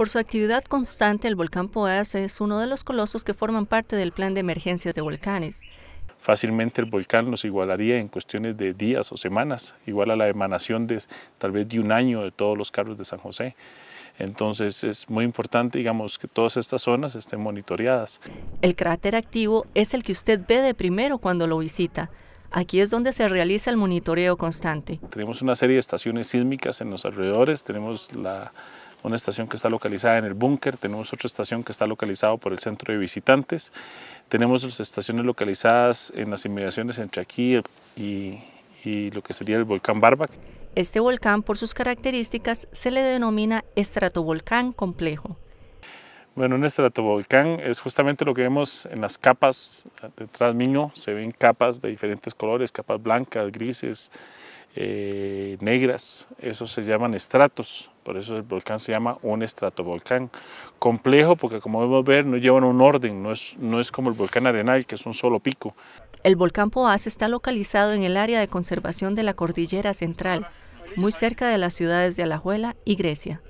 Por su actividad constante, el volcán Poás es uno de los colosos que forman parte del plan de emergencias de volcanes. Fácilmente el volcán nos igualaría en cuestiones de días o semanas, igual a la emanación de tal vez de un año de todos los carros de San José. Entonces es muy importante, digamos, que todas estas zonas estén monitoreadas. El cráter activo es el que usted ve de primero cuando lo visita. Aquí es donde se realiza el monitoreo constante. Tenemos una serie de estaciones sísmicas en los alrededores, tenemos la, una estación que está localizada en el búnker, tenemos otra estación que está localizada por el centro de visitantes, tenemos las estaciones localizadas en las inmediaciones entre aquí y, y lo que sería el volcán Barbac. Este volcán, por sus características, se le denomina estratovolcán complejo. Bueno, un estratovolcán es justamente lo que vemos en las capas detrás mío. Se ven capas de diferentes colores, capas blancas, grises, eh, negras, esos se llaman estratos, por eso el volcán se llama un estratovolcán. Complejo porque como podemos ver no llevan un orden, no es, como el volcán Arenal que es un solo pico. El volcán Poás está localizado en el área de conservación de la Cordillera Central, muy cerca de las ciudades de Alajuela y Grecia.